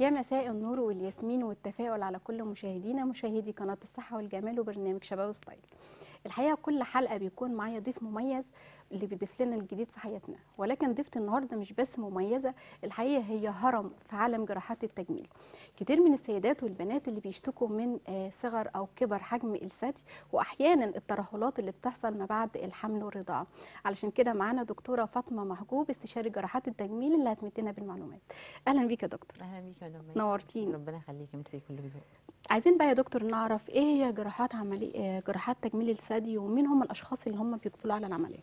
يا مساء النور والياسمين والتفاؤل على كل مشاهدينا مشاهدي قناه الصحه والجمال وبرنامج شباب ستايل الحقيقه كل حلقه بيكون معايا ضيف مميز اللي بيضيف لنا الجديد في حياتنا ولكن ضيفتي النهارده مش بس مميزه الحقيقه هي هرم في عالم جراحات التجميل كتير من السيدات والبنات اللي بيشتكوا من آه، صغر او كبر حجم الثدي واحيانا الترهلات اللي بتحصل ما بعد الحمل والرضاعه علشان كده معانا دكتوره فاطمه محجوب استشاري جراحات التجميل اللي هتمدنا بالمعلومات اهلا بيك يا دكتور اهلا بيك يا دكتور نورتيني ربنا يخليكي انت كل ذوق عايزين بقى يا دكتور نعرف ايه هي جراحات عمليه آه، جراحات تجميل الثدي ومين هم الاشخاص اللي هم بيدخلوا على العمليه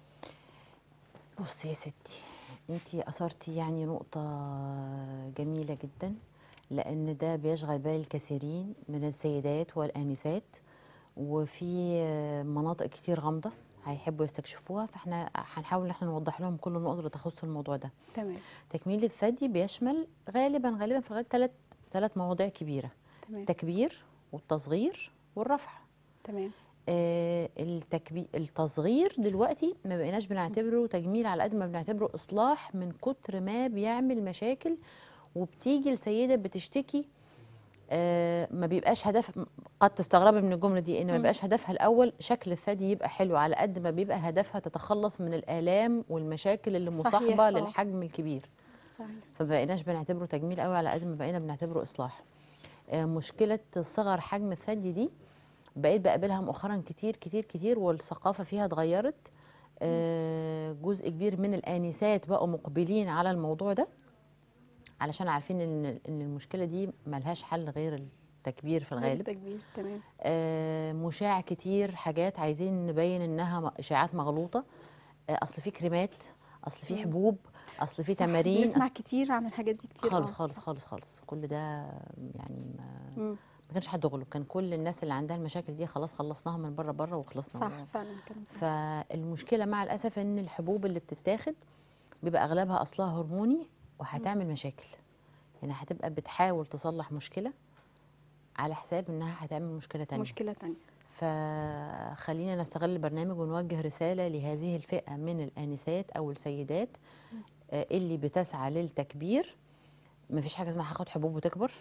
بصي يا ستي انتي اثرتي يعني نقطه جميله جدا لان ده بيشغل بال الكثيرين من السيدات والانسات وفي مناطق كتير غامضه هيحبوا يستكشفوها فاحنا هنحاول ان احنا نوضح لهم كل النقط اللي تخص الموضوع ده تمام تكميل الثدي بيشمل غالبا غالبا في الغالب ثلاث ثلاث مواضيع كبيره تمام. التكبير والتصغير والرفع تمام آه، التكبير التصغير دلوقتي ما بقيناش بنعتبره تجميل على قد ما بنعتبره اصلاح من كتر ما بيعمل مشاكل وبتيجي السيده بتشتكي آه، ما بيبقاش هدف قد تستغربي من الجمله دي ان ما بيبقاش هدفها الاول شكل الثدي يبقى حلو على قد ما بيبقى هدفها تتخلص من الالام والمشاكل اللي مصاحبه للحجم الكبير صحيح فما بقيناش بنعتبره تجميل قوي على قد ما بقينا بنعتبره اصلاح آه، مشكله صغر حجم الثدي دي بقيت بقابلها مؤخرا كتير كتير كتير والثقافه فيها اتغيرت آه، جزء كبير من الانسات بقوا مقبلين على الموضوع ده علشان عارفين ان ان المشكله دي ملهاش حل غير التكبير في الغالب التكبير تمام آه، مشاع كتير حاجات عايزين نبين انها اشاعات مغلوطه آه، اصل في كريمات اصل في حبوب اصل في تمارين بنسمع كتير عن الحاجات دي كتير خالص خالص خالص خالص كل ده يعني ما مم. ما كانش حد غلب كان كل الناس اللي عندها المشاكل دي خلاص خلصناها من بره بره وخلصنا صح فعلا فالمشكله مع الاسف ان الحبوب اللي بتتاخد بيبقى اغلبها اصلها هرموني وهتعمل مشاكل يعني هتبقى بتحاول تصلح مشكله على حساب انها هتعمل مشكله تانية مشكله تانية فخلينا نستغل البرنامج ونوجه رساله لهذه الفئه من الانسات او السيدات آه، اللي بتسعى للتكبير مفيش حاجه اسمها هاخد حبوب وتكبر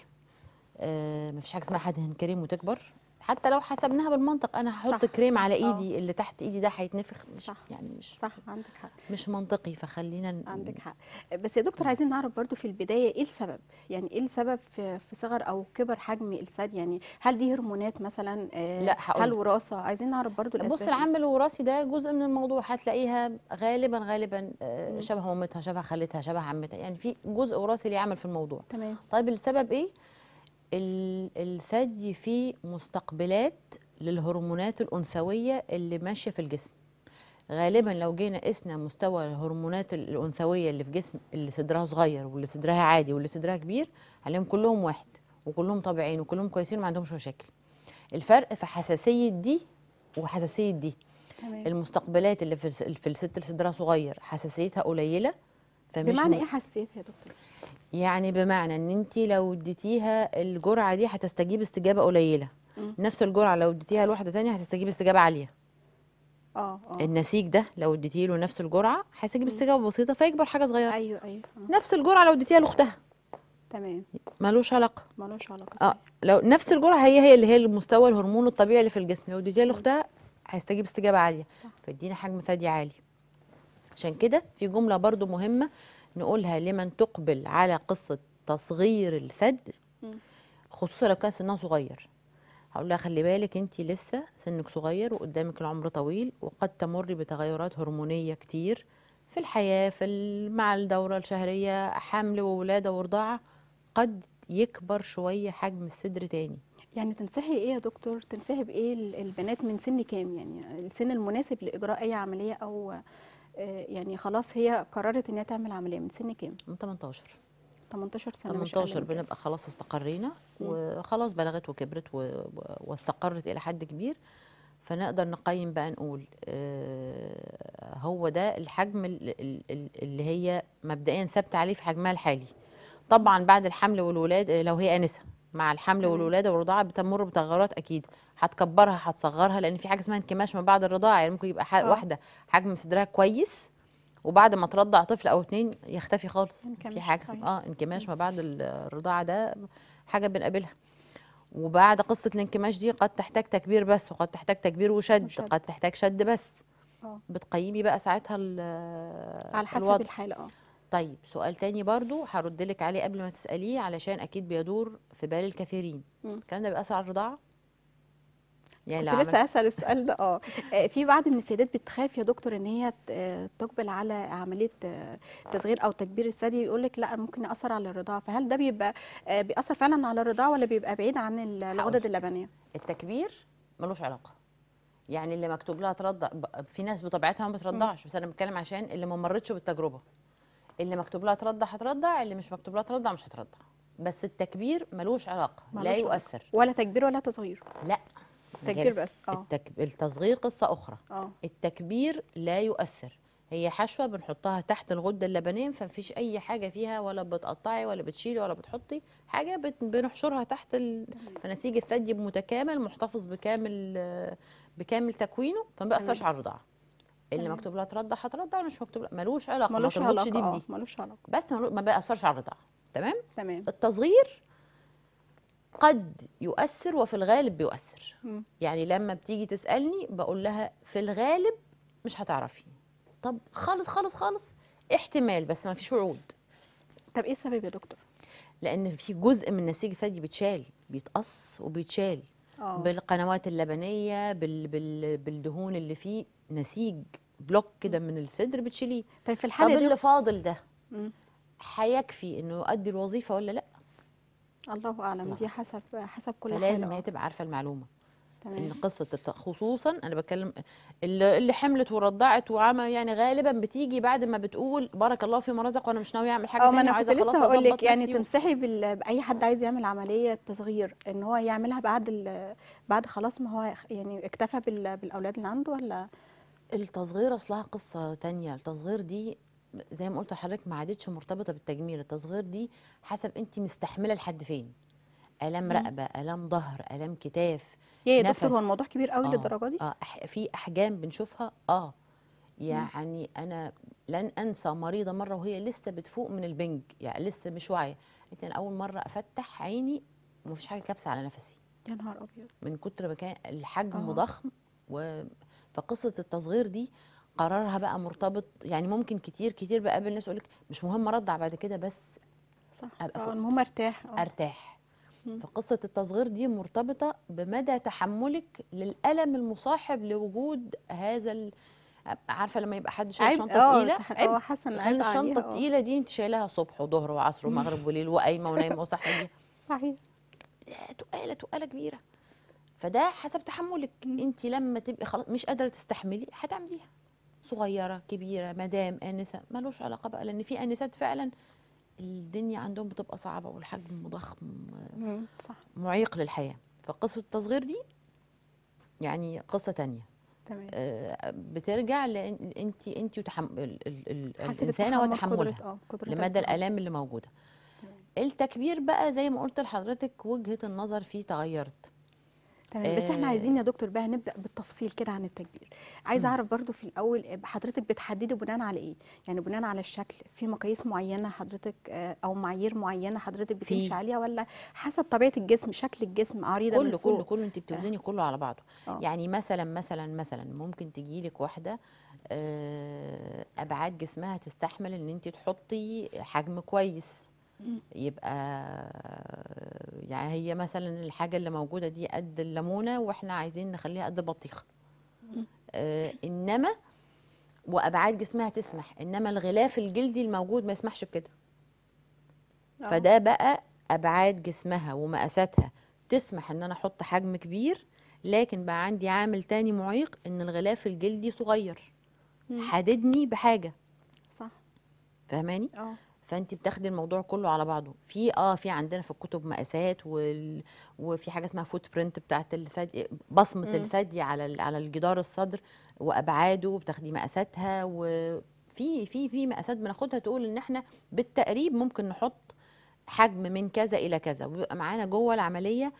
آه، ما فيش حاجه اسمها هدهن كريم وتكبر حتى لو حسبناها بالمنطق انا هحط كريم صح على اه. ايدي أوه. اللي تحت ايدي ده هيتنفخ مش صح يعني مش صح عندك حق مش منطقي فخلينا عندك حق بس يا دكتور عايزين نعرف برضو في البدايه ايه السبب يعني ايه السبب في, في صغر او كبر حجم الثدي يعني هل دي هرمونات مثلا آه، لا هقول. هل وراثه عايزين نعرف برضو الاسباب بص العامل الوراثي ده جزء من الموضوع هتلاقيها غالبا غالبا شبه مامتها شبه خالتها شبه عمتها يعني في جزء وراثي ليه عمل في الموضوع تمام طيب السبب ايه الثدي فيه مستقبلات للهرمونات الأنثوية اللي ماشية في الجسم غالبا لو جينا قسنا مستوى الهرمونات الأنثوية اللي في جسم اللي صدرها صغير واللي صدرها عادي واللي صدرها كبير عليهم كلهم واحد وكلهم طبيعيين وكلهم كويسين وما عندهمش مشاكل الفرق في حساسية دي وحساسية دي تمام. المستقبلات اللي في, في الست اللي صدرها صغير حساسيتها قليله فمش بمعنى م... ايه حساسيتها يا دكتور؟ يعني بمعنى ان انت لو اديتيها الجرعه دي هتستجيب استجابه قليله مم. نفس الجرعه لو اديتيها لواحده ثانيه هتستجيب استجابه عاليه آه،, اه النسيج ده لو اديتيه له نفس الجرعه هيستجيب استجابه بسيطه فيكبر حاجه صغيره ايوه ايوه مم. آه. نفس الجرعه لو اديتيها لاختها تمام ملوش علاقه ملوش علاقه آه، صحيح. اه لو نفس الجرعه هي هي اللي هي المستوى الهرمون الطبيعي اللي في الجسم لو اديتيها لاختها هيستجيب استجابه عاليه صح. فادينا حجم ثدي عالي عشان كده في جمله برضو مهمه نقولها لمن تقبل على قصة تصغير الثدي خصوصا لو كان سنها صغير هقول لها خلي بالك انت لسه سنك صغير وقدامك العمر طويل وقد تمر بتغيرات هرمونيه كتير في الحياه في مع الدوره الشهريه حمل وولاده ورضاعه قد يكبر شويه حجم الصدر تاني يعني تنصحي ايه يا دكتور تنصحي بايه البنات من سن كام يعني السن المناسب لاجراء اي عمليه او آه، يعني خلاص هي قررت ان هي تعمل عمليه من سن كام؟ من 18 18 سنه 18 بنبقى خلاص استقرينا وخلاص بلغت وكبرت واستقرت الى حد كبير فنقدر نقيم بقى نقول آه، هو ده الحجم اللي هي مبدئيا ثابته عليه في حجمها الحالي طبعا بعد الحمل والولاده لو هي انسه مع الحمل والولاده والرضاعه بتمر بتغيرات اكيد هتكبرها هتصغرها لان في حاجه اسمها انكماش ما بعد الرضاعه يعني ممكن يبقى أوه. آه. واحده حجم صدرها كويس وبعد ما ترضع طفل او اتنين يختفي خالص في حاجه صحيح. اه انكماش ما بعد الرضاعه ده حاجه بنقابلها وبعد قصه الانكماش دي قد تحتاج تكبير بس وقد تحتاج تكبير وشد, وشد. قد تحتاج شد بس أوه. بتقيمي بقى ساعتها على حسب الوضع. الحاله اه طيب سؤال تاني برضو هرد لك عليه قبل ما تساليه علشان اكيد بيدور في بال الكثيرين الكلام ده بيأثر على الرضاعه يعني كنت لسه اسال السؤال ده آه. اه في بعض من السيدات بتخاف يا دكتور ان هي تقبل على عمليه آه، تصغير او تكبير الثدي يقول لك لا ممكن ياثر على الرضاعه فهل ده بيبقى آه، بيأثر فعلا على الرضاعه ولا بيبقى بعيد عن الغدد اللبنيه؟ التكبير ملوش علاقه يعني اللي مكتوب لها ترضع في ناس بطبيعتها ما بترضعش بس انا بتكلم عشان اللي ما مرتش بالتجربه اللي مكتوب لها ترضع هترضع اللي مش مكتوب لها ترضع مش هترضع بس التكبير ملوش علاقه ملوش لا يؤثر ولا تكبير ولا تصغير لا تكبير يعني بس اه التك... التصغير قصه اخرى اه التكبير لا يؤثر هي حشوه بنحطها تحت الغده اللبنيه فمفيش اي حاجه فيها ولا بتقطعي ولا بتشيلي ولا بتحطي حاجه بت... بنحشرها تحت ال... فنسيج الثدي متكامل محتفظ بكامل بكامل تكوينه فما بيأثرش على الرضاعه اللي مكتوب لها ترضع هترضع مش مكتوب لها ملوش علاقه ملوش علاقه دي بدي آه، ملوش علاقه بس ملو... ما بيأثرش على الرضاعه تمام تمام التصغير قد يؤثر وفي الغالب بيؤثر م. يعني لما بتيجي تسالني بقول لها في الغالب مش هتعرفي طب خالص خالص خالص احتمال بس ما فيش وعود طب ايه السبب يا دكتور لان في جزء من النسيج الثدي بيتشال بيتقص وبيتشال أوه. بالقنوات اللبنيه بال بال بالدهون اللي فيه نسيج بلوك كده من الصدر بتشيليه طيب في الحاله طب اللي فاضل ده هيكفي انه يؤدي الوظيفه ولا لا الله اعلم دي حسب حسب كل حاله فلازم هي تبقى عارفه المعلومه تمام. ان قصه خصوصا انا بتكلم اللي حملت ورضعت وعمل يعني غالبا بتيجي بعد ما بتقول بارك الله فيما رزق وانا مش ناويه اعمل حاجه ثانيه اه، عايزه خلاص اقول لك يعني تنصحي باي حد عايز يعمل عمليه تصغير ان هو يعملها بعد بعد خلاص ما هو يعني اكتفى بالاولاد اللي عنده ولا التصغير اصلها قصه تانية التصغير دي زي ما قلت لحضرتك ما عادتش مرتبطه بالتجميل التصغير دي حسب انت مستحمله لحد فين الام رقبه الام ظهر الام كتاف يا يا دكتور هو الموضوع كبير قوي آه للدرجه دي اه في احجام بنشوفها اه يعني مم. انا لن انسى مريضه مره وهي لسه بتفوق من البنج يعني لسه مش واعيه قالت انا اول مره افتح عيني ومفيش حاجه كابسه على نفسي يا نهار ابيض من كتر ما كان الحجم آه. ضخم و... فقصه التصغير دي قرارها بقى مرتبط يعني ممكن كتير كتير بقابل ناس يقول لك مش مهم ارضع بعد كده بس صح ابقى آه، المهم ارتاح أوه. ارتاح فقصة التصغير دي مرتبطة بمدى تحملك للألم المصاحب لوجود هذا ال... عارفه لما يبقى حد شايل شنطه آه، تقيله اه حسن عيب الشنطه التقيله دي انت شايلها صبح وظهر وعصر ومغرب وليل وقايمه ونايمه وصحيه صحيح تقاله تقاله كبيره فده حسب تحملك انت لما تبقي خلاص مش قادره تستحملي هتعمليها صغيره كبيره مدام انسه ملوش علاقه بقى لان في انسات فعلا الدنيا عندهم بتبقى صعبه والحجم ضخم صح معيق للحياه فقصه التصغير دي يعني قصه تانية تمام آه بترجع لان انت انت وتحم... الانسانه وتحملها آه، قدرة لمدى الالام اللي موجوده تمام. التكبير بقى زي ما قلت لحضرتك وجهه النظر فيه تغيرت تمام بس احنا عايزين يا دكتور بقى نبدا بالتفصيل كده عن التكبير عايزه اعرف برضو في الاول آه، حضرتك بتحددي بناء على ايه يعني بناء على الشكل في مقاييس معينه حضرتك آه، او معايير معينه حضرتك بتمشي عليها ولا حسب طبيعه الجسم شكل الجسم عريضه كله من فوق. كله كله انت بتوزني كله على بعضه أوه. يعني مثلا مثلا مثلا ممكن تجي لك واحده آه، ابعاد جسمها تستحمل ان انت تحطي حجم كويس يبقى يعني هي مثلا الحاجه اللي موجوده دي قد الليمونه واحنا عايزين نخليها قد البطيخه آه انما وابعاد جسمها تسمح انما الغلاف الجلدي الموجود ما يسمحش بكده آه. فده بقى ابعاد جسمها ومقاساتها تسمح ان انا احط حجم كبير لكن بقى عندي عامل تاني معيق ان الغلاف الجلدي صغير حددني بحاجه صح فهماني؟ أوه. فانت بتاخدي الموضوع كله على بعضه في اه في عندنا في الكتب مقاسات وال... وفي حاجه اسمها فوت برنت بتاعت الثدي بصمه الثدي على على الجدار الصدر وابعاده وبتاخدي مقاساتها وفي في في مقاسات بناخدها تقول ان احنا بالتقريب ممكن نحط حجم من كذا الى كذا وبيبقى معانا جوه العمليه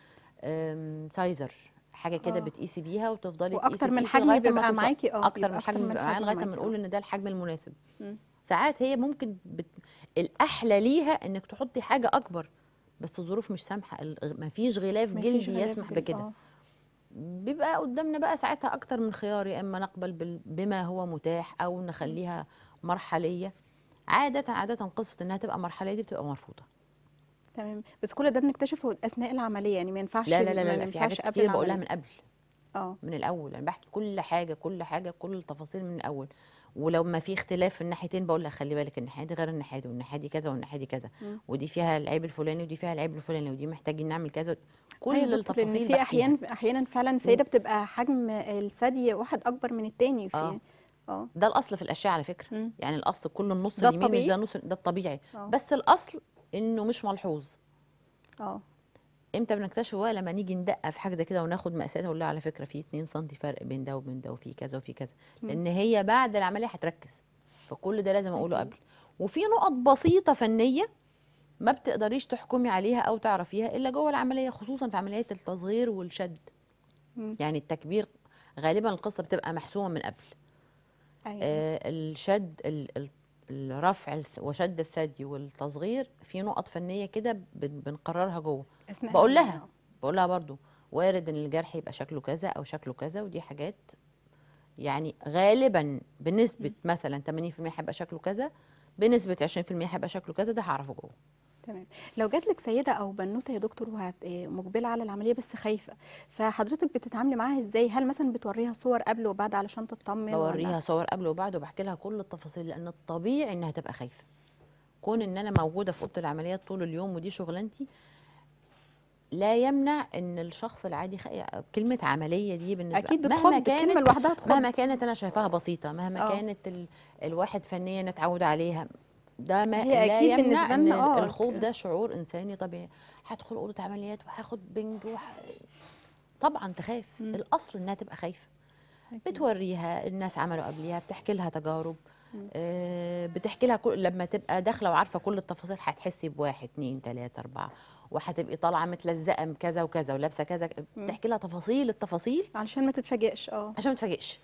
سايزر حاجه كده آه. بتقيسي بيها وتفضلي تقيسي واكتر من حجم بيبقى معاكي اه اكتر من حجم بيبقى معايا لغايه ما نقول ان ده الحجم المناسب م. ساعات هي ممكن الاحلى ليها انك تحطي حاجه اكبر بس الظروف مش سامحه مفيش غلاف جلدي يسمح بكده آه. بيبقى قدامنا بقى ساعتها اكتر من خيار يا اما نقبل بما هو متاح او نخليها مرحليه عاده عاده قصه انها تبقى مرحليه دي بتبقى مرفوضه تمام بس كل ده بنكتشفه اثناء العمليه يعني ما ينفعش لا لا لا, لا, لا في حاجات كتير بقولها من قبل اه من الاول انا بحكي كل حاجه كل حاجه كل التفاصيل من الاول ولو ما في اختلاف في الناحيتين بقول لها خلي بالك الناحيه دي غير الناحيه دي والناحيه دي كذا والناحيه دي كذا ودي فيها العيب الفلاني ودي فيها العيب الفلاني ودي محتاجين نعمل كذا كل أيوة التفاصيل في احيانا احيانا فعلا سيده بتبقى حجم الثدي واحد اكبر من الثاني في آه. آه. ده الاصل في الاشياء على فكره مم. يعني الاصل كل النص اليمين مش ده النص ده الطبيعي أوه. بس الاصل انه مش ملحوظ اه امتى بنكتشفه بقى لما نيجي ندقق في حاجه زي كده وناخد مقاسات ونقول لها على فكره في 2 سم فرق بين ده وبين ده وفي كذا وفي كذا لان هي بعد العمليه هتركز فكل ده لازم اقوله قبل وفي نقط بسيطه فنيه ما بتقدريش تحكمي عليها او تعرفيها الا جوه العمليه خصوصا في عمليات التصغير والشد مم. يعني التكبير غالبا القصه بتبقى محسومه من قبل أيوة. آه الشد الرفع وشد الثدي والتصغير في نقط فنيه كده بنقررها جوه بقول لها بقول لها برده وارد ان الجرح يبقى شكله كذا او شكله كذا ودي حاجات يعني غالبا بنسبه مثلا 80% هيبقى شكله كذا بنسبه 20% هيبقى شكله كذا ده هعرفه جوه تمام لو جات لك سيده او بنوته يا دكتور ومقبله آه، على العمليه بس خايفه فحضرتك بتتعاملي معاها ازاي هل مثلا بتوريها صور قبل وبعد علشان تطمن بوريها صور قبل وبعد وبحكي لها كل التفاصيل لان الطبيعي انها تبقى خايفه كون ان انا موجوده في اوضه العمليات طول اليوم ودي شغلانتي لا يمنع ان الشخص العادي خ... آه، كلمه عمليه دي بالنسبه اكيد بتخض مهما كانت لوحدها مهما كانت انا شايفاها بسيطه مهما أوه. كانت ال... الواحد فنيا اتعود عليها ده ما هي لا أكيد يمنع إن آه الخوف ده شعور إنساني طبيعي هدخل أوضة عمليات وهاخد بنج وح... طبعا تخاف مم. الأصل إنها تبقى خايفة بتوريها الناس عملوا قبليها بتحكي لها تجارب آه بتحكي لها كل لما تبقى داخله وعارفه كل التفاصيل هتحسي بواحد اتنين تلاته اربعه وهتبقي طالعه متلزقه كذا وكذا ولابسه كذا بتحكي لها تفاصيل التفاصيل علشان ما تتفاجئش اه عشان ما تتفاجئش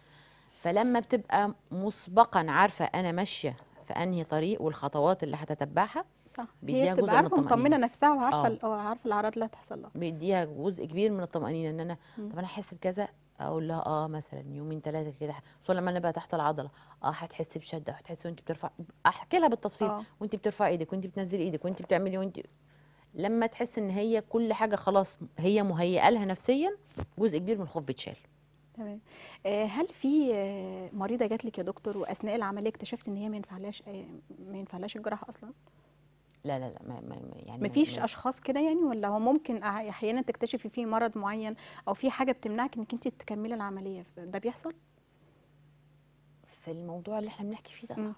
فلما بتبقى مسبقا عارفه انا ماشيه في انهي طريق والخطوات اللي هتتبعها صح هي بتبقى عارفه مطمنه نفسها وعارفه آه. اه عارفه الاعراض اللي هتحصل لها بيديها جزء كبير من الطمانينه ان انا طب انا احس بكذا اقول لها اه مثلا يومين ثلاثه كده خصوصا لما انا بقى تحت العضله اه هتحسي بشده هتحسي وانت بترفع احكي لها بالتفصيل آه. وانت بترفع ايدك وانت بتنزل ايدك وانت بتعملي وانت لما تحس ان هي كل حاجه خلاص هي مهيئه لها نفسيا جزء كبير من الخوف بيتشال تمام آه، هل في آه، مريضه جات لك يا دكتور واثناء العمليه اكتشفت ان هي ما ينفعلهاش آه، ما ينفعلهاش الجراحه اصلا؟ لا لا لا ما يعني مفيش ما اشخاص كده يعني ولا هو ممكن احيانا تكتشفي في مرض معين او في حاجه بتمنعك انك انت تكملي العمليه ده بيحصل؟ في الموضوع اللي احنا بنحكي فيه ده صعب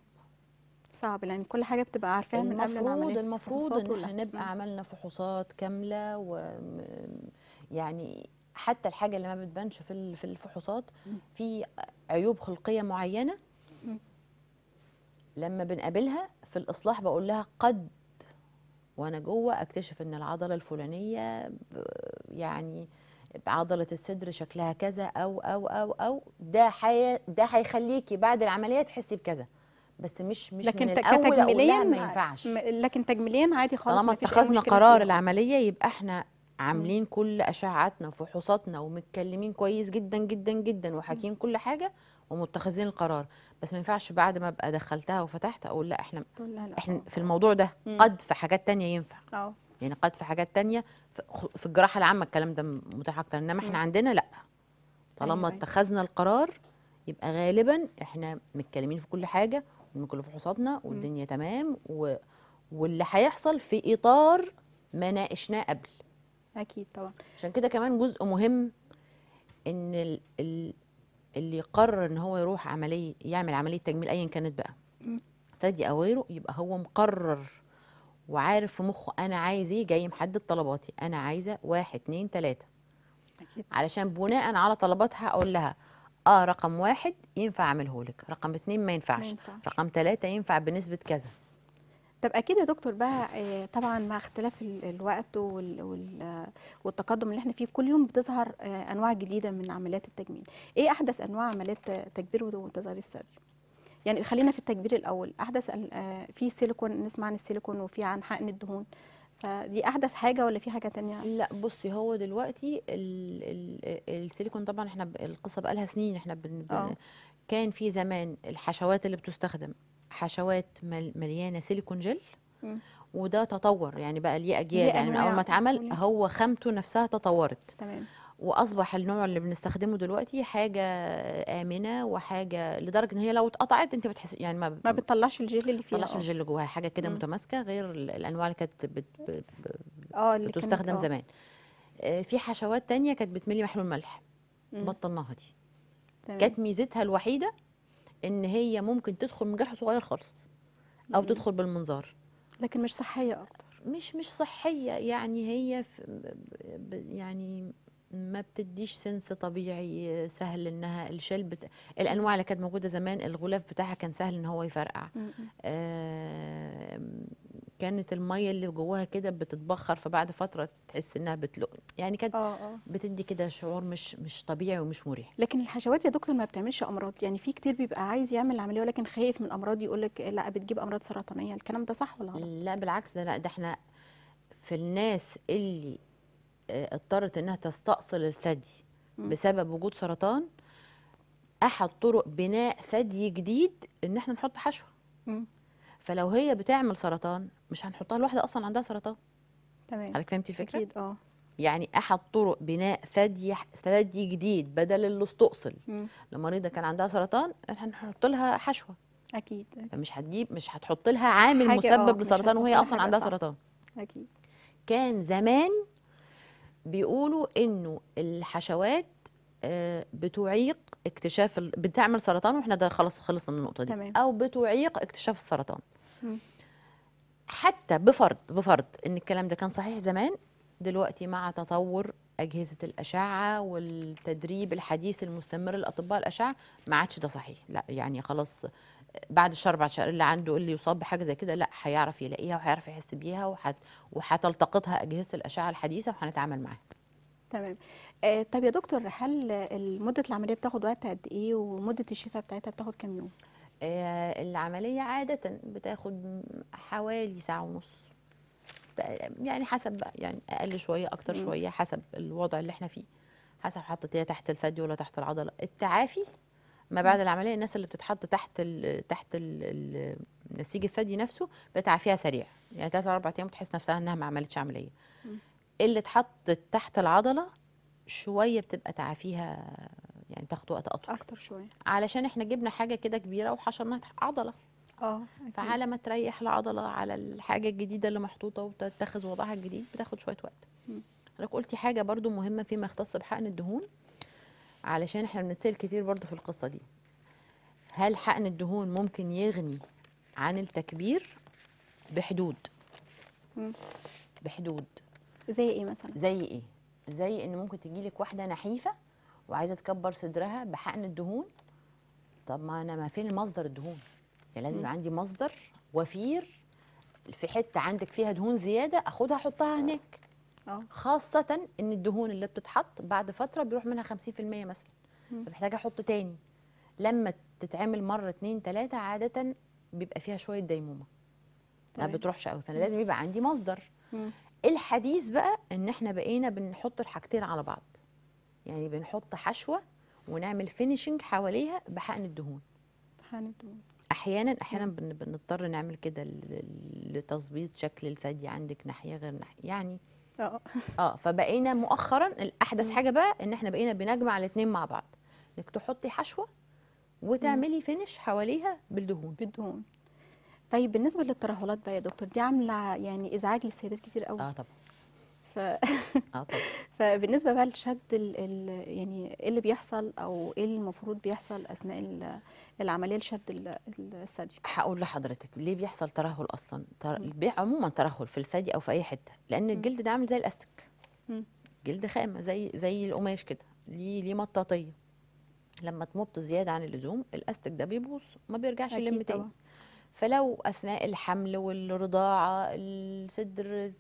صعب لان كل حاجه بتبقى عارفاها من قبل العمليه المفروض ان احنا نبقى عملنا فحوصات كامله و يعني حتى الحاجه اللي ما بتبانش في في الفحوصات في عيوب خلقيه معينه لما بنقابلها في الاصلاح بقول لها قد وانا جوه اكتشف ان العضله الفلانيه يعني عضله الصدر شكلها كذا او او او او ده حي... ده هيخليكي بعد العمليه تحسي بكذا بس مش مش لكن من الاول اقول ما ينفعش لكن تجميليا عادي خالص طالما اتخذنا قرار فيه. العمليه يبقى احنا إمم. عاملين كل اشعاعاتنا وفحوصاتنا ومتكلمين كويس جدا جدا جدا إمم. وحاكيين كل حاجه ومتخذين القرار بس ما ينفعش بعد ما ابقى دخلتها وفتحت اقول لا احنا احنا آه. في الموضوع ده إمم. قد في حاجات تانية ينفع أوه. يعني قد في حاجات تانية في الجراحه العامه الكلام ده متاح اكتر انما احنا عندنا لا طالما أيوة، أيوة. اتخذنا القرار يبقى غالبا احنا متكلمين في كل حاجه وكل فحوصاتنا والدنيا تمام و... واللي هيحصل في اطار ما ناقشناه قبل اكيد طبعا عشان كده كمان جزء مهم ان ال ال اللي قرر ان هو يروح عمليه يعمل عمليه تجميل ايا كانت بقى ثدي او غيره يبقى هو مقرر وعارف في مخه انا عايز ايه جاي محدد طلباتي انا عايزه واحد اتنين تلاته أكيد. علشان بناء على طلباتها اقول لها اه رقم واحد ينفع اعمله لك رقم اتنين ما ينفعش رقم تلاته ينفع بنسبه كذا طب اكيد يا دكتور بقى آه، طبعا مع اختلاف الوقت والتقدم اللي احنا فيه كل يوم بتظهر آه، انواع جديده من عمليات التجميل ايه احدث انواع عمليات تكبير وتصغير الثدي يعني خلينا في التكبير الاول احدث آه، في سيليكون نسمع عن السيليكون وفي عن حقن الدهون فدي احدث حاجه ولا في حاجه تانية لا بصي هو دلوقتي السيليكون طبعا احنا القصه بقى لها سنين احنا بن كان في زمان الحشوات اللي بتستخدم حشوات مليانه سيليكون جل وده تطور يعني بقى ليه اجيال يعني من اول ما آه، اتعمل هو خامته نفسها تطورت تمام واصبح النوع اللي بنستخدمه دلوقتي حاجه امنه وحاجه لدرجه ان هي لو اتقطعت انت بتحس يعني ما, ما بتطلعش الجل اللي فيها ما بتطلعش آه. الجل جواها حاجه كده متماسكه غير الانواع اللي كانت بت... آه، اللي بتستخدم كانت زمان في حشوات تانية كانت بتملي محلول ملح بطلناها دي كانت ميزتها الوحيده ان هي ممكن تدخل من جرح صغير خالص او تدخل بالمنظار لكن مش صحيه اكتر مش مش صحيه يعني هي يعني ما بتديش سنس طبيعي سهل انها الشل بت... الانواع اللي كانت موجوده زمان الغلاف بتاعها كان سهل ان هو يفرقع آه كانت الميه اللي جواها كده بتتبخر فبعد فتره تحس انها بتلق يعني كانت آه، آه. بتدي كده شعور مش مش طبيعي ومش مريح لكن الحشوات يا دكتور ما بتعملش امراض يعني في كتير بيبقى عايز يعمل العمليه ولكن خايف من امراض يقول لك لا بتجيب امراض سرطانيه الكلام ده صح ولا غلط لا بالعكس ده لا ده احنا في الناس اللي آه، اضطرت انها تستأصل الثدي بسبب وجود سرطان احد طرق بناء ثدي جديد ان احنا نحط حشوه فلو هي بتعمل سرطان مش هنحطها لوحدها اصلا عندها سرطان تمام حضرتك فهمتي الفكره اكيد اه يعني احد طرق بناء ثدي ثدي جديد بدل اللي استؤصل لمريضه كان عندها سرطان هنحط لها حشوه اكيد, أكيد. هتجيب مش هتحط لها عامل مسبب آه، لسرطان وهي اصلا عندها صح. سرطان اكيد كان زمان بيقولوا انه الحشوات آه، بتعيق اكتشاف بتعمل سرطان واحنا ده خلاص خلصنا من النقطه دي تمام. او بتعيق اكتشاف السرطان حتى بفرض بفرض ان الكلام ده كان صحيح زمان دلوقتي مع تطور اجهزه الاشعه والتدريب الحديث المستمر لاطباء الاشعه ما عادش ده صحيح لا يعني خلاص بعد الشهر بعد الشهر اللي عنده اللي يصاب بحاجه زي كده لا هيعرف يلاقيها وهيعرف يحس بيها وحت وهتلتقطها اجهزه الاشعه الحديثه وهنتعامل معاها تمام آه طب يا دكتور هل مده العمليه بتاخد وقت قد ايه ومده الشفاء بتاعتها بتاخد كام يوم آه، العملية عادة بتاخد حوالي ساعة ونص يعني حسب بقى يعني أقل شوية أكتر شوية حسب الوضع اللي احنا فيه حسب حطيتيها تحت الثدي ولا تحت العضلة التعافي ما بعد العملية الناس اللي بتتحط تحت الـ تحت النسيج الثدي نفسه بتعافيها سريع يعني 3 4 أيام بتحس نفسها إنها ما عملتش عملية اللي اتحطت تحت العضلة شوية بتبقى تعافيها يعني تاخد وقت اطول اكتر شويه علشان احنا جبنا حاجه كده كبيره وحشرناها عضله اه فعلى ما تريح العضله على الحاجه الجديده اللي محطوطه وتتخذ وضعها الجديد بتاخد شويه وقت حضرتك قلتي حاجه برضو مهمه فيما يختص بحقن الدهون علشان احنا بنتسال كتير برضو في القصه دي هل حقن الدهون ممكن يغني عن التكبير بحدود مم. بحدود زي ايه مثلا زي ايه زي ان ممكن تجيلك واحده نحيفه وعايزه تكبر صدرها بحقن الدهون طب ما انا ما فين مصدر الدهون يعني لازم م. عندي مصدر وفير في حته عندك فيها دهون زياده اخدها احطها هناك أوه. خاصه ان الدهون اللي بتتحط بعد فتره بيروح منها 50% مثلا فمحتاجه احط تاني لما تتعمل مره اتنين تلاته عاده بيبقى فيها شويه ديمومه ما طيب. بتروحش قوي فانا لازم يبقى عندي مصدر الحديث بقى ان احنا بقينا بنحط الحاجتين على بعض يعني بنحط حشوه ونعمل فينيشنج حواليها بحقن الدهون بحقن الدهون احيانا احيانا بنضطر نعمل كده لتظبيط شكل الثدي عندك ناحيه غير ناحيه يعني اه اه فبقينا مؤخرا احدث حاجه بقى ان احنا بقينا بنجمع الاثنين مع بعض انك تحطي حشوه وتعملي فينش حواليها بالدهون بالدهون طيب بالنسبه للترهلات بقى يا دكتور دي عامله يعني ازعاج للسيدات كتير قوي اه طبعا ف... اه طبعا فبالنسبه بقى للشد ال... ال... يعني ايه اللي بيحصل او ايه المفروض بيحصل اثناء ال... العمليه لشد الثدي هقول لحضرتك ليه بيحصل ترهل اصلا تر... عموما ترهل في الثدي او في اي حته لان الجلد ده عامل زي الاستك جلد خامه زي زي القماش كده ليه ليه مطاطيه لما تمط زياده عن اللزوم الاستك ده بيبوظ ما بيرجعش يلم تاني فلو اثناء الحمل والرضاعه الصدر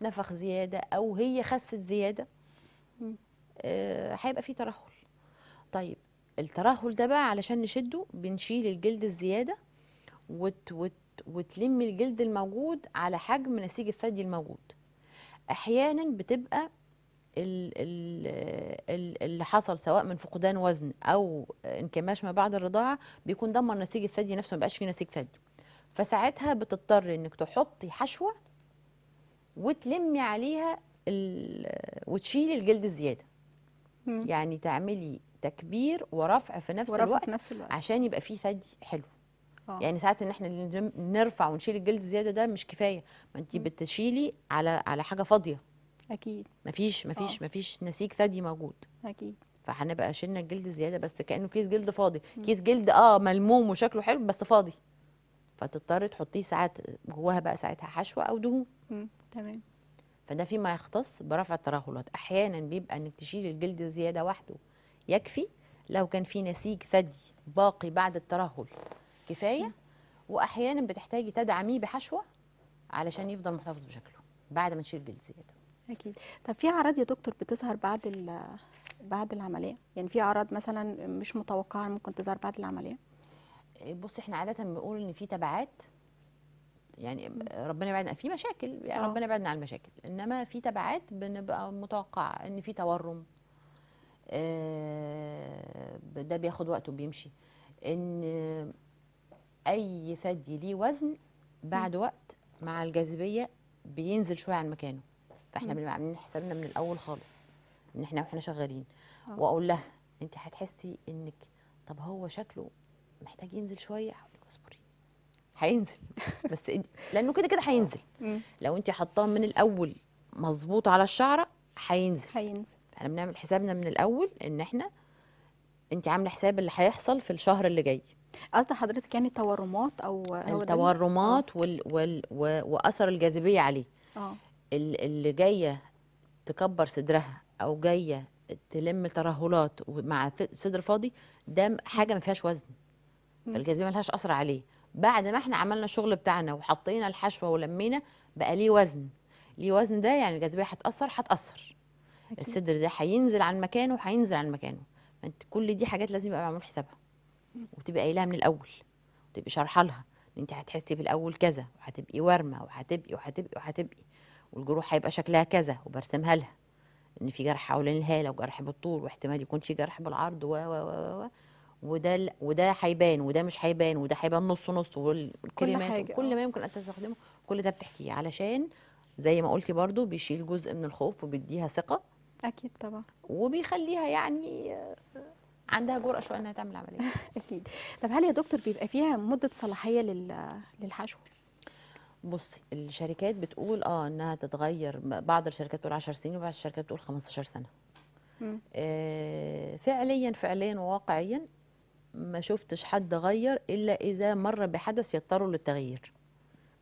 نفخ زياده او هي خست زياده آه، هيبقى في ترهل طيب الترهل ده بقى علشان نشده بنشيل الجلد الزياده وت وت وتلم الجلد الموجود على حجم نسيج الثدي الموجود احيانا بتبقى اللي حصل سواء من فقدان وزن او انكماش ما بعد الرضاعه بيكون دمر نسيج الثدي نفسه ما بقاش فيه نسيج ثدي فساعتها بتضطر انك تحطي حشوه وتلمي عليها وتشيلي الجلد الزياده مم. يعني تعملي تكبير ورفع في نفس, ورفع الوقت, في نفس الوقت عشان يبقى فيه ثدي حلو أوه. يعني ساعات ان احنا نرفع ونشيل الجلد الزياده ده مش كفايه ما انت بتشيلي على على حاجه فاضيه اكيد مفيش مفيش أوه. مفيش نسيج ثدي موجود اكيد فهنبقى شلنا الجلد زياده بس كانه كيس جلد فاضي مم. كيس جلد اه ملموم وشكله حلو بس فاضي فتضطر تحطيه ساعات جواها بقى ساعتها حشوه او دهون تمام فده فيما يختص برفع الترهلات احيانا بيبقى انك تشيل الجلد زياده وحده يكفي لو كان في نسيج ثدي باقي بعد الترهل كفايه واحيانا بتحتاجي تدعميه بحشوه علشان يفضل محتفظ بشكله بعد ما نشيل الجلد زياده اكيد طب في اعراض يا دكتور بتظهر بعد بعد العمليه يعني في اعراض مثلا مش متوقعه ممكن تظهر بعد العمليه بص احنا عاده بنقول ان في تبعات يعني ربنا يبعدنا في مشاكل يعني آه. ربنا يبعدنا عن المشاكل انما في تبعات بنبقى متوقع ان في تورم آه، ده بياخد وقته وبيمشي ان اي ثدي ليه وزن بعد وقت مع الجاذبيه بينزل شويه عن مكانه فاحنا بنبقى عاملين حسابنا من الاول خالص ان احنا واحنا شغالين آه. واقول لها انت هتحسي انك طب هو شكله محتاج ينزل شويه هقول لك اصبري هينزل بس لانه كده كده هينزل اه. لو انت حطاه من الاول مظبوط على الشعره هينزل هينزل احنا بنعمل حسابنا من الاول ان احنا انت عامله حساب اللي هيحصل في الشهر اللي جاي قصد حضرتك يعني تورمات او التورمات اه. وال... وال... و... واثر الجاذبيه عليه اه اللي جايه تكبر صدرها او جايه تلم ترهلات مع صدر فاضي ده حاجه ما فيهاش وزن فالجاذبيه لهاش اثر عليه بعد ما احنا عملنا الشغل بتاعنا وحطينا الحشوه ولمينا بقى ليه وزن ليه وزن ده يعني الجاذبيه هتاثر هتاثر الصدر ده هينزل عن مكانه وهينزل عن مكانه فانت كل دي حاجات لازم يبقى معمول حسابها وتبقى قايلها من الاول وتبقي شارحه لها ان انت هتحسي بالاول كذا وهتبقي وارمه وهتبقي وهتبقي وهتبقي والجروح هيبقى شكلها كذا وبرسمها لها ان في جرح حوالين الهاله وجرح بالطول واحتمال يكون في جرح بالعرض و و و, و وده وده هيبان وده مش هيبان وده هيبان نص نص والكريمات كل, كل آه. ما يمكن ان تستخدمه كل ده بتحكيه علشان زي ما قلتي برضو بيشيل جزء من الخوف وبيديها ثقه اكيد طبعا وبيخليها يعني آه، عندها جرأة شوية انها تعمل عملية اكيد طب هل يا دكتور بيبقى فيها مدة صلاحية للحشو بصي الشركات بتقول اه انها تتغير بعض الشركات بتقول 10 سنين وبعض الشركات بتقول 15 سنة آه فعليا فعليا وواقعيا ما شفتش حد غير الا اذا مر بحدث يضطروا للتغيير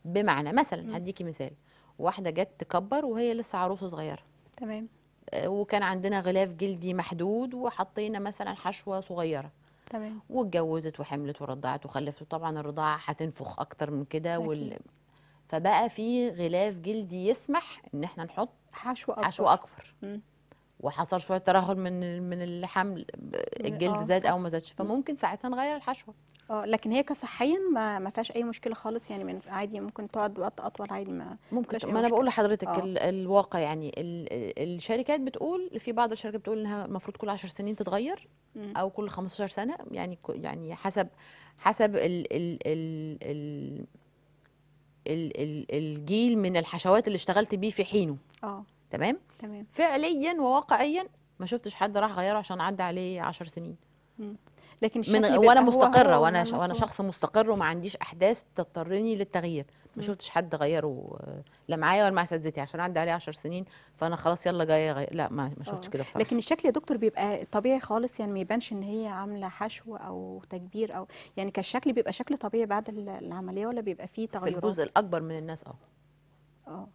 بمعنى مثلا هديكي مثال واحده جت تكبر وهي لسه عروسه صغيره تمام آه، وكان عندنا غلاف جلدي محدود وحطينا مثلا حشوه صغيره تمام واتجوزت وحملت ورضعت وخلفت وطبعا الرضاعه هتنفخ اكتر من كده وال... فبقى في غلاف جلدي يسمح ان احنا نحط حشوه اكبر حشوه اكبر وحصل شويه ترهل من من الحمل الجلد آه، زاد او ما زادش فممكن ساعتها نغير الحشوه اه لكن هي كصحيا ما ما فيهاش اي مشكله خالص يعني من عادي ممكن تقعد وقت اطول عادي ما ممكن ما انا بقول لحضرتك آه. الواقع يعني ال الشركات بتقول في بعض الشركات بتقول انها المفروض كل 10 سنين تتغير او كل 15 سنه يعني يعني حسب حسب ال ال ال ال الجيل من الحشوات اللي اشتغلت بيه في حينه اه تمام تمام فعليا وواقعيا ما شفتش حد راح غيره عشان عدى عليه 10 سنين لكن من وانا مستقره وانا وانا شخص مستقر وما عنديش احداث تضطرني للتغيير ما شفتش حد غيره آه، لا معايا ولا مع اساتذتي عشان عدى عليه 10 سنين فانا خلاص يلا جايه غير لا ما, ما آه. شفتش كده بصراحه لكن الشكل يا دكتور بيبقى طبيعي خالص يعني ما يبانش ان هي عامله حشو او تكبير او يعني كالشكل بيبقى شكل طبيعي بعد العمليه ولا بيبقى فيه تغيرات الجزء الاكبر من الناس اه اه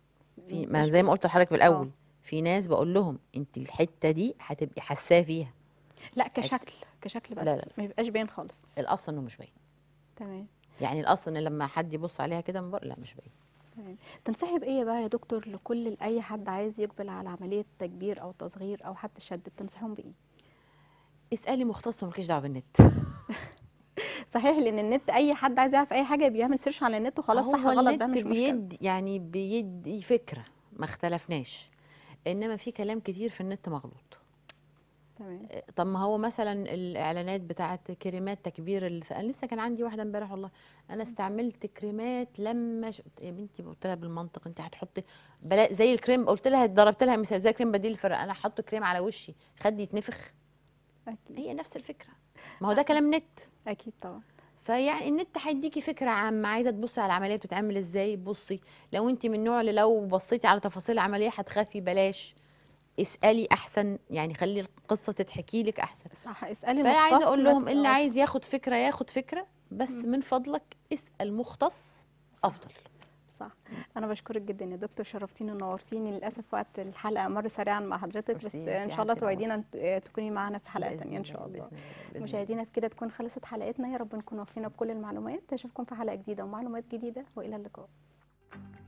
في ما زي ما قلت لحضرتك في الاول آه. في ناس بقول لهم انت الحته دي هتبقي حاساه فيها لا كشكل كشكل بس لا لا. ما يبقاش باين خالص الاصل انه مش باين تمام يعني الاصل ان لما حد يبص عليها كده من بره لا مش باين تمام تنصحي بايه بقى يا دكتور لكل اي حد عايز يقبل على عمليه تكبير او تصغير او حتى شد بتنصحيهم بايه اسالي مختص مالكيش دعوه بالنت صحيح لان النت اي حد عايز يعرف اي حاجه بيعمل سيرش على النت وخلاص صح غلط ده مش بيد بيدي يعني بيدي فكره ما اختلفناش انما في كلام كتير في النت مغلوط تمام آه، طب ما هو مثلا الاعلانات بتاعت كريمات تكبير انا لسه كان عندي واحده امبارح والله انا استعملت كريمات لما ش... يا بنتي قلت لها بالمنطق انت هتحطي بلا زي الكريم قلت لها ضربت لها مثال زي كريم بديل الفرق انا هحط كريم على وشي خدي يتنفخ أكيد. هي نفس الفكره ما هو ده كلام نت اكيد طبعا فيعني النت هيديكي فكره عامه عايزه تبصي على العمليه بتتعمل ازاي بصي لو انت من النوع اللي لو بصيتي على تفاصيل العمليه هتخافي بلاش اسالي احسن يعني خلي القصه تتحكي لك احسن صح اسالي فانا عايزه اقول لهم اللي عايز ياخد فكره ياخد فكره بس م. من فضلك اسال مختص افضل صح انا بشكرك جدا يا دكتور شرفتيني ونورتيني للاسف وقت الحلقه مر سريعا مع حضرتك بس ان شاء الله توعدينا آه، تكوني معانا في حلقه ثانيه ان شاء الله مشاهدينا بكده تكون خلصت حلقتنا يا رب نكون وفينا بكل المعلومات اشوفكم في حلقه جديده ومعلومات جديده والى اللقاء